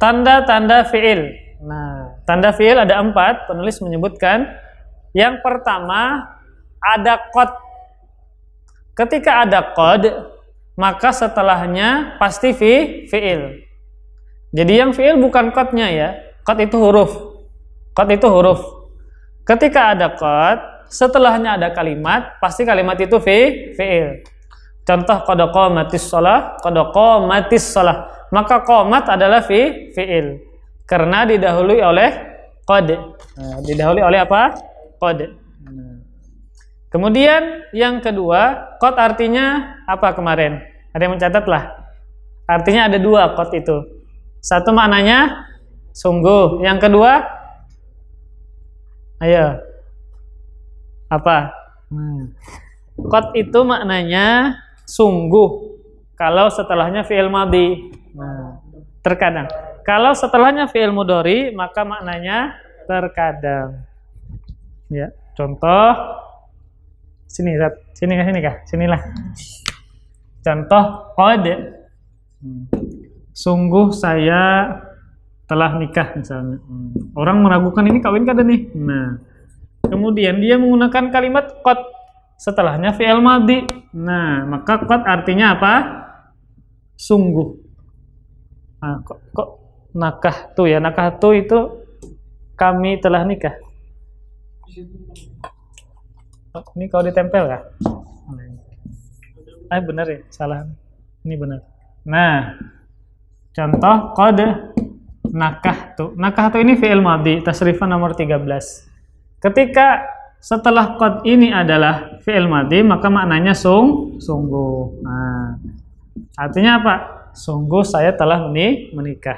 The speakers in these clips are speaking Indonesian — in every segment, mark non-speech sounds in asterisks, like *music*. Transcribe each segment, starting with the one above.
Tanda-tanda fi'il. Nah, tanda fi'il ada empat, penulis menyebutkan. Yang pertama, ada kod Ketika ada kod maka setelahnya pasti fi, fi'il. Jadi yang fi'il bukan kodnya ya. kod itu huruf. kod itu huruf. Ketika ada kod setelahnya ada kalimat, pasti kalimat itu fi, fi'il. Contoh kodokomatis qamatis shalah, qad qamatis shalah. Maka komat adalah fi fiil karena didahului oleh kode. Nah, didahului oleh apa? Kode. Kemudian yang kedua, qad artinya apa kemarin? Ada yang mencatat lah. Artinya ada dua qad itu. Satu maknanya sungguh, yang kedua ayo. Apa? Nah. itu maknanya sungguh kalau setelahnya fi'il madhi. Nah, terkadang. Kalau setelahnya fi'il mudhari, maka maknanya terkadang. Ya, contoh sini sini kah sini kah? Sinilah. Contoh qad. Sungguh saya telah nikah misalnya. Orang meragukan ini kawin kada nih. Nah, kemudian dia menggunakan kalimat qad setelahnya fi'il madi. Nah, maka kot artinya apa? Sungguh. Nah, kok, kok nakah tuh ya? Nakah tuh itu kami telah nikah. Oh, ini kalau ditempel ya? Ah, benar ya? Salah. Ini bener. Nah, contoh kode nakah tuh Nakah tuh ini fi'il madi, tasrifan nomor 13. Ketika setelah kot ini adalah fi'il mati maka maknanya sung sungguh nah, artinya apa sungguh saya telah menikah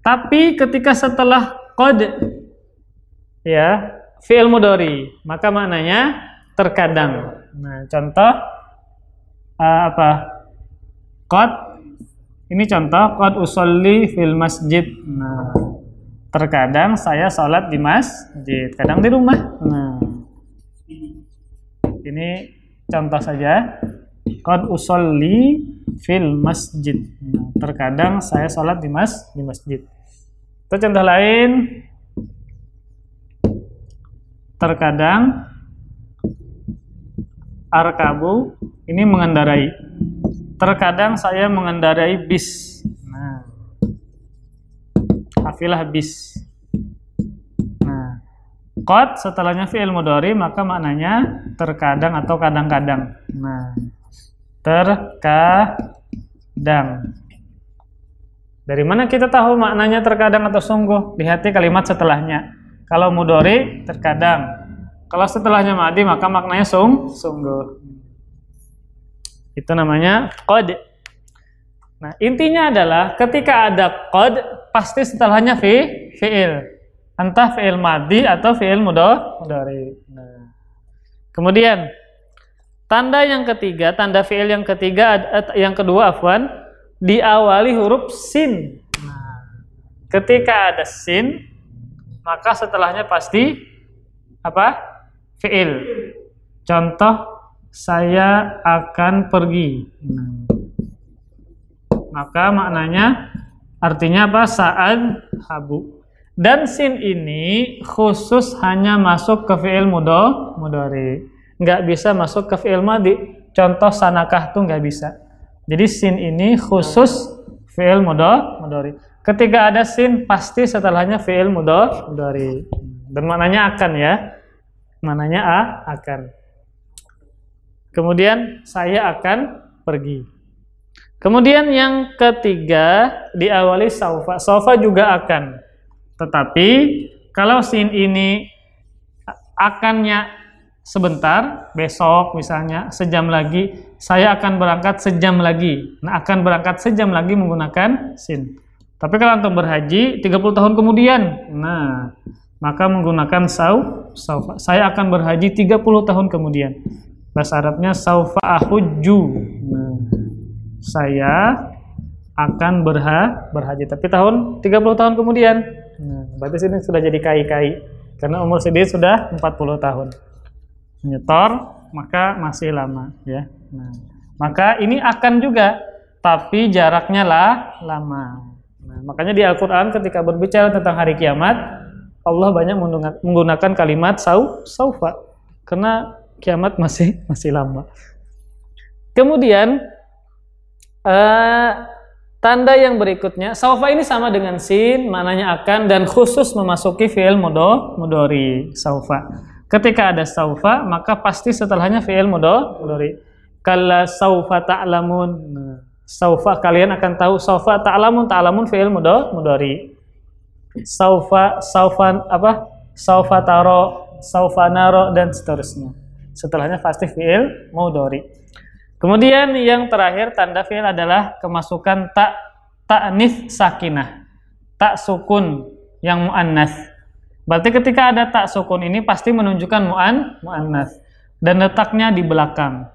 tapi ketika setelah kod ya fi'il mudori maka maknanya terkadang nah contoh uh, apa kod ini contoh kod usolli fil masjid nah Terkadang saya sholat di masjid, kadang di rumah. Nah, ini contoh saja. Qad usolli fil masjid. Nah, terkadang saya sholat di mas di masjid. Itu contoh lain. Terkadang arkabu ini mengendarai. Terkadang saya mengendarai bis kafilah bis nah kot setelahnya fi'il mudori maka maknanya terkadang atau kadang-kadang nah terkadang dari mana kita tahu maknanya terkadang atau sungguh? di kalimat setelahnya. Kalau mudori, terkadang. Kalau setelahnya madi, maka maknanya sung, sungguh. Itu namanya kod. Nah, intinya adalah ketika ada kod, pasti setelahnya fi fiil entah fiil madi atau fiil mudo dari nah. kemudian tanda yang ketiga tanda fiil yang ketiga yang kedua afwan diawali huruf sin nah, ketika ada sin maka setelahnya pasti apa fiil contoh saya akan pergi nah. maka maknanya Artinya apa? Sa'ad habu. Dan sin ini khusus hanya masuk ke fi'il mudo, mudori. Nggak bisa masuk ke fi'il madi. Contoh sanakah tuh nggak bisa. Jadi sin ini khusus fi'il mudo, mudori. Ketika ada sin, pasti setelahnya fi'il mudo, mudori. Dan mananya akan ya. Mananya A, akan. Kemudian saya akan pergi. Kemudian yang ketiga diawali saufa. Saufa juga akan. Tetapi kalau sin ini akannya sebentar, besok misalnya sejam lagi, saya akan berangkat sejam lagi. Nah, akan berangkat sejam lagi menggunakan sin. Tapi kalau antum berhaji 30 tahun kemudian, nah maka menggunakan sauf, saufa. Saya akan berhaji 30 tahun kemudian. Bahasa Arabnya saufa ahujju saya akan berha berhaji tapi tahun 30 tahun kemudian nah, berarti sini sudah jadi kai kai karena umur sini sudah 40 tahun menyetor maka masih lama ya nah, maka ini akan juga tapi jaraknya lah lama nah, makanya di Al-Quran ketika berbicara tentang hari kiamat Allah banyak menggunakan kalimat sau saufa karena kiamat masih masih lama kemudian Uh, tanda yang berikutnya, saufa ini sama dengan sin, mananya akan dan khusus memasuki fi'il mudo, mudori, saufa. Ketika ada saufa, maka pasti setelahnya fi'il mudo, mudori. Kala saufa ta'lamun. Nah, saufa kalian akan tahu saufa ta'lamun, ta'lamun fi'il mudo, mudori. Saufa, saufan apa? Saufa taro, saufa naro dan seterusnya. Setelahnya pasti fi'il mudori. Kemudian yang terakhir tanda fi'il adalah kemasukan tak taknis sakinah, tak sukun yang muannas. Berarti ketika ada tak sukun ini pasti menunjukkan muan muannas dan letaknya di belakang.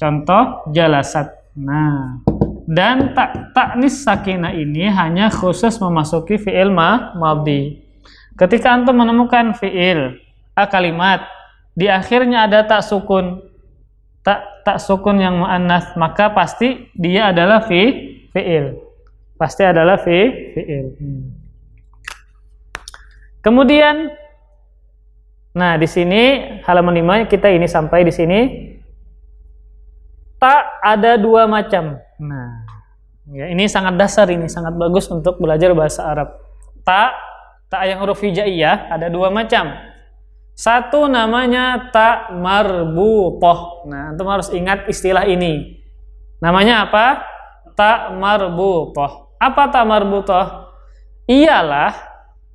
Contoh jalasat. Nah, dan tak taknis sakinah ini hanya khusus memasuki fi'il ma maldi. Ketika antum menemukan fi'il a kalimat di akhirnya ada tak sukun tak tak sukun yang muannas maka pasti dia adalah fi fiil pasti adalah fi fiil hmm. kemudian nah di sini halaman lima kita ini sampai di sini tak ada dua macam nah ya ini sangat dasar ini sangat bagus untuk belajar bahasa Arab tak tak yang huruf hijaiyah ada dua macam satu namanya tak marbutoh. Nah, itu harus ingat istilah ini. Namanya apa? Tak marbutoh. Apa tak marbutoh? Ialah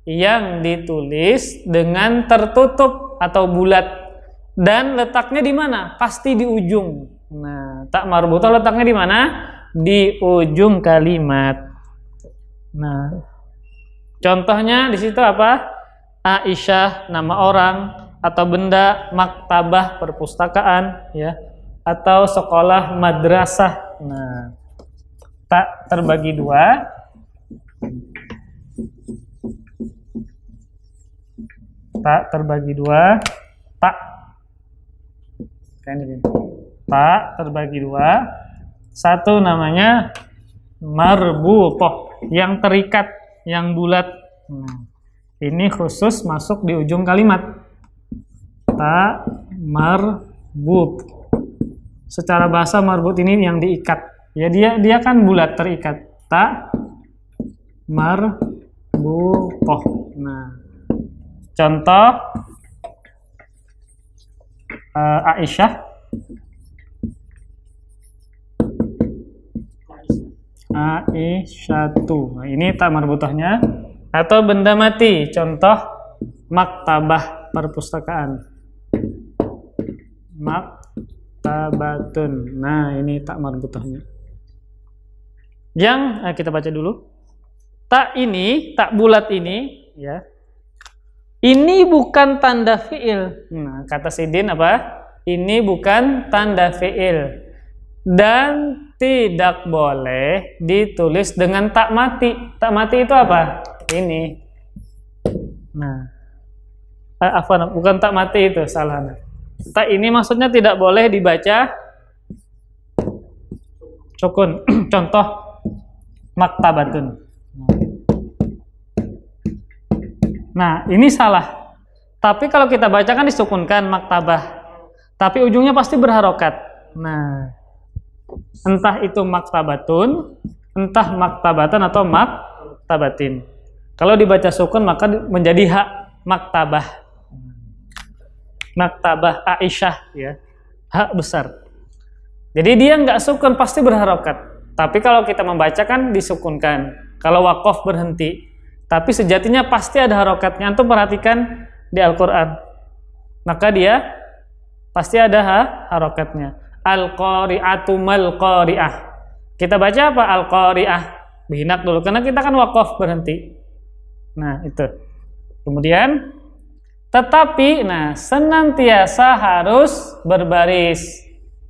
yang ditulis dengan tertutup atau bulat dan letaknya di mana? Pasti di ujung. Nah, tak marbutoh letaknya di mana? Di ujung kalimat. Nah, contohnya di situ apa? Aisyah nama orang atau benda maktabah perpustakaan ya atau sekolah madrasah. Nah, tak terbagi dua. Tak terbagi dua. Tak. Kan ini. Tak terbagi dua. Satu namanya marbutoh yang terikat, yang bulat. Nah ini khusus masuk di ujung kalimat. Ta marbut. Secara bahasa marbut ini yang diikat. Ya dia dia kan bulat terikat. Ta marbutoh. Nah, contoh uh, Aisyah tuh. Nah, ini tak marbutahnya atau benda mati contoh maktabah perpustakaan maktabatun nah ini tak marbutahnya yang nah kita baca dulu tak ini tak bulat ini ya ini bukan tanda fiil nah kata sidin apa ini bukan tanda fiil dan tidak boleh ditulis dengan tak mati tak mati itu apa ini. Nah, apa? Ah, bukan tak mati itu salah. Tak ini maksudnya tidak boleh dibaca sukun. *clears throat* Contoh maktabatun. Nah, ini salah. Tapi kalau kita baca kan disukunkan maktabah. Tapi ujungnya pasti berharokat. Nah, entah itu maktabatun, entah maktabatan atau maktabatin. Kalau dibaca sukun maka menjadi hak maktabah. Maktabah Aisyah ya. Hak besar. Jadi dia nggak sukun pasti berharokat. Tapi kalau kita membaca kan disukunkan. Kalau wakof berhenti. Tapi sejatinya pasti ada harokatnya. Antum perhatikan di Al-Quran. Maka dia pasti ada ha, harokatnya. Al-Qari'atu mal-Qari'ah. Kita baca apa? Al-Qari'ah. Binak dulu. Karena kita kan wakof berhenti. Nah, itu. Kemudian tetapi nah senantiasa harus berbaris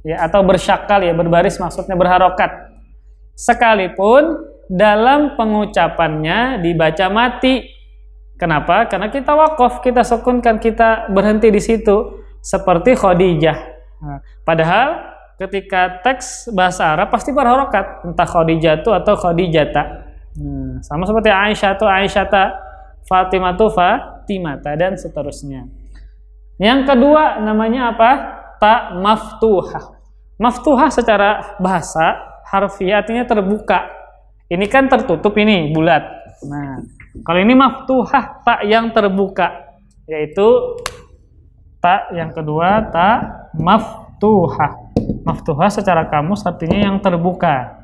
ya atau bersyakal ya, berbaris maksudnya berharokat. Sekalipun dalam pengucapannya dibaca mati. Kenapa? Karena kita wakaf, kita sekunkan, kita berhenti di situ seperti Khadijah. Nah, padahal ketika teks bahasa Arab pasti berharokat entah Khadijah itu atau Khadijata Hmm, sama seperti Aisyah tuh Aisyah Aisyata, Fatimah tuh Fatimah Fatimata dan seterusnya. Yang kedua namanya apa? Ta maftuhah. Maftuhah secara bahasa harfiah artinya terbuka. Ini kan tertutup ini bulat. Nah, kalau ini maftuhah tak yang terbuka yaitu tak yang kedua tak maftuhah. Maftuhah secara kamus artinya yang terbuka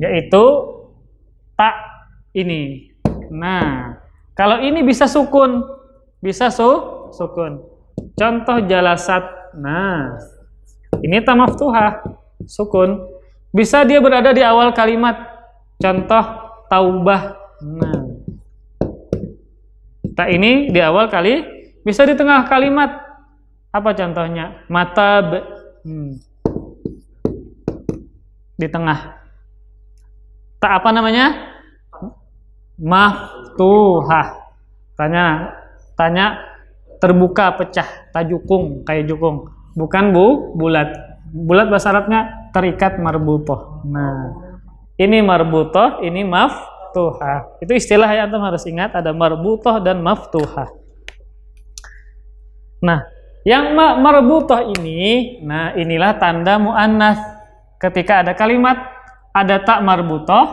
yaitu tak ini. Nah, kalau ini bisa sukun, bisa su sukun. Contoh jalasat. Nah, ini tamaf maftuhah, sukun. Bisa dia berada di awal kalimat. Contoh taubah. Nah, tak ini di awal kali bisa di tengah kalimat. Apa contohnya? mata Hmm. Di tengah tak apa namanya maftuhah tanya tanya terbuka pecah tak tajukung kayak jukung bukan bu bulat bulat bahasa Arabnya terikat marbutoh nah ini marbutoh ini maftuhah itu istilah yang antum harus ingat ada marbutoh dan maftuhah nah yang marbutoh ini nah inilah tanda muannas ketika ada kalimat ada tak marbutoh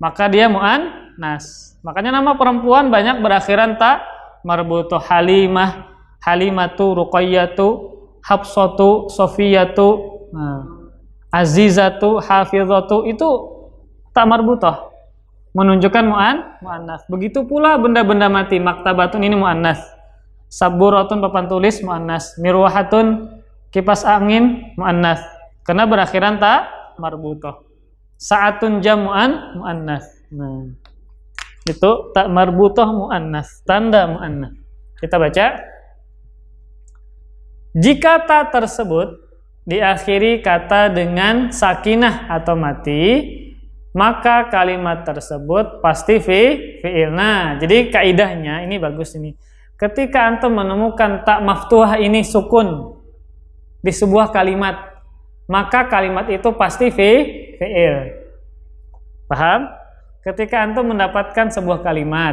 maka dia mu'an nas makanya nama perempuan banyak berakhiran tak marbutoh halimah halimatu ruqayyatu habsatu sofiyatu nah, azizatu hafizatu itu tak marbutoh menunjukkan mu'an mu'annas begitu pula benda-benda mati maktabatun ini mu'annas saburatun papan tulis mu'annas mirwahatun kipas angin mu'annas karena berakhiran tak marbutoh Sa'atun jamu'an mu'annas. Nah. Itu tak marbutoh mu'annas, tanda mu'annas. Kita baca. Jika ta tersebut diakhiri kata dengan sakinah atau mati, maka kalimat tersebut pasti fi fi'ilna. Jadi kaidahnya ini bagus ini. Ketika antum menemukan tak maftuah ini sukun di sebuah kalimat, maka kalimat itu pasti fi fi'il. Paham? Ketika antum mendapatkan sebuah kalimat,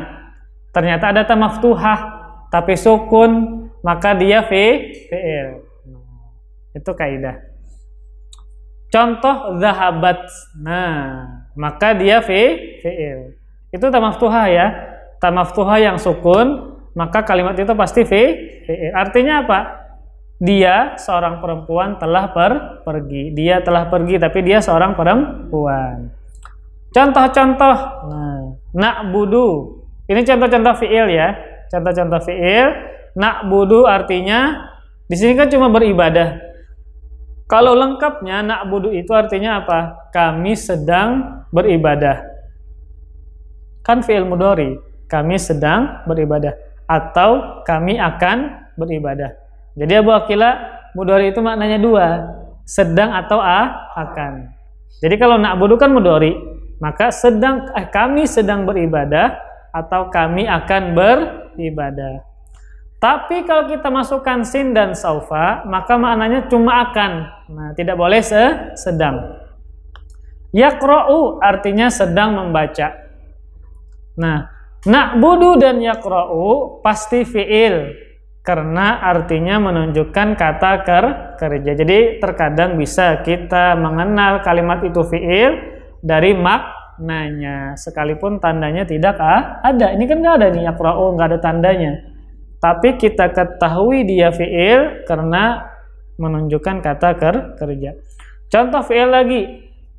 ternyata ada ta maftuhah tapi sukun, maka dia fi fi'il. Itu kaidah. Contoh zahabat. Nah, maka dia fi fi'il. Itu ta maftuhah ya. Ta maftuhah yang sukun, maka kalimat itu pasti fi fi'il. Artinya apa? dia seorang perempuan telah per pergi. Dia telah pergi tapi dia seorang perempuan. Contoh-contoh. Nah, nak budu. Ini contoh-contoh fiil ya. Contoh-contoh fiil. nak budu artinya di sini kan cuma beribadah. Kalau lengkapnya nak budu itu artinya apa? Kami sedang beribadah. Kan fiil mudori. Kami sedang beribadah atau kami akan beribadah. Jadi Abu Akila mudori itu maknanya dua, sedang atau ah, akan. Jadi kalau nak kan mudori, maka sedang eh, kami sedang beribadah atau kami akan beribadah. Tapi kalau kita masukkan sin dan saufa, maka maknanya cuma akan. Nah, tidak boleh se sedang. Yakro'u artinya sedang membaca. Nah, nak budu dan yakro'u pasti fi'il karena artinya menunjukkan kata ker kerja. Jadi terkadang bisa kita mengenal kalimat itu fiil dari maknanya sekalipun tandanya tidak ah, ada. Ini kan nggak ada nih ya, yakra'u nggak ada tandanya. Tapi kita ketahui dia fiil karena menunjukkan kata ker kerja. Contoh fiil lagi.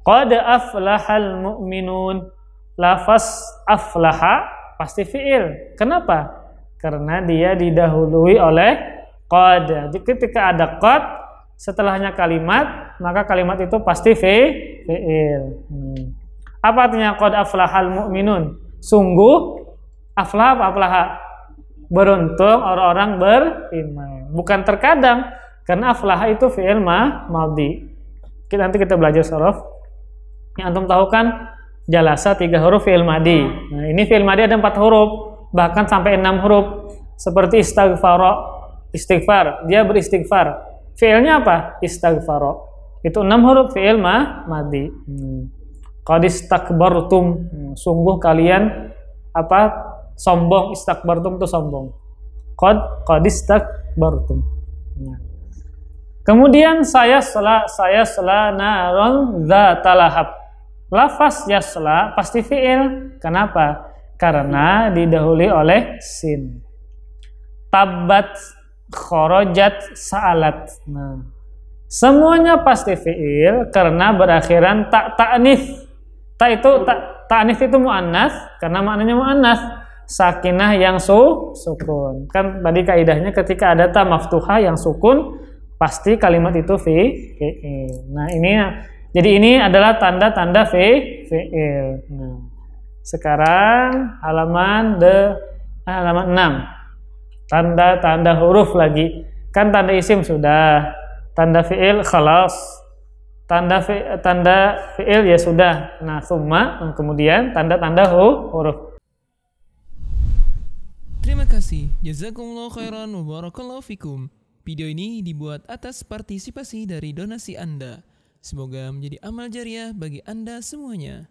Qad aflahal mu'minun. Lafaz aflaha pasti fiil. Kenapa? karena dia didahului oleh qad. Jadi ketika ada qad setelahnya kalimat, maka kalimat itu pasti fi'il. Hmm. Apa artinya qad aflahal mu'minun? Sungguh aflah apa aflaha? Beruntung orang-orang beriman. Bukan terkadang karena aflaha itu fi'il ma maldi. nanti kita belajar sorof. Yang antum tahu kan jalasa tiga huruf fi'il madi. Nah, ini fi'il madi ada empat huruf bahkan sampai enam huruf seperti istighfar istighfar dia beristighfar fiilnya apa istighfar itu enam huruf fiil ma madi hmm. qadis takbartum hmm. sungguh kalian apa sombong istakbartum itu sombong qad qadis takbartum nah. kemudian saya sela saya sela naron zatalahab lafaz yasla pasti fiil kenapa karena didahului oleh sin. Tabat khorojat sa'alat. Nah, semuanya pasti fiil karena berakhiran tak ta'nif. Tak itu tak ta'nif itu muannas karena maknanya muannas. Sakinah yang su sukun. Kan tadi kaidahnya ketika ada ta maftuha yang sukun pasti kalimat itu fi fiil. Nah, ini jadi ini adalah tanda-tanda fi fiil. Nah. Sekarang halaman de ah halaman 6. Tanda-tanda huruf lagi. Kan tanda isim sudah, tanda fiil khalas. Tanda fi, tanda fiil ya sudah. Nah, summa kemudian tanda-tanda huruf. Terima kasih. Jazakumullah khairan wa barakallahu fikum. Video ini dibuat atas partisipasi dari donasi Anda. Semoga menjadi amal jariah bagi Anda semuanya.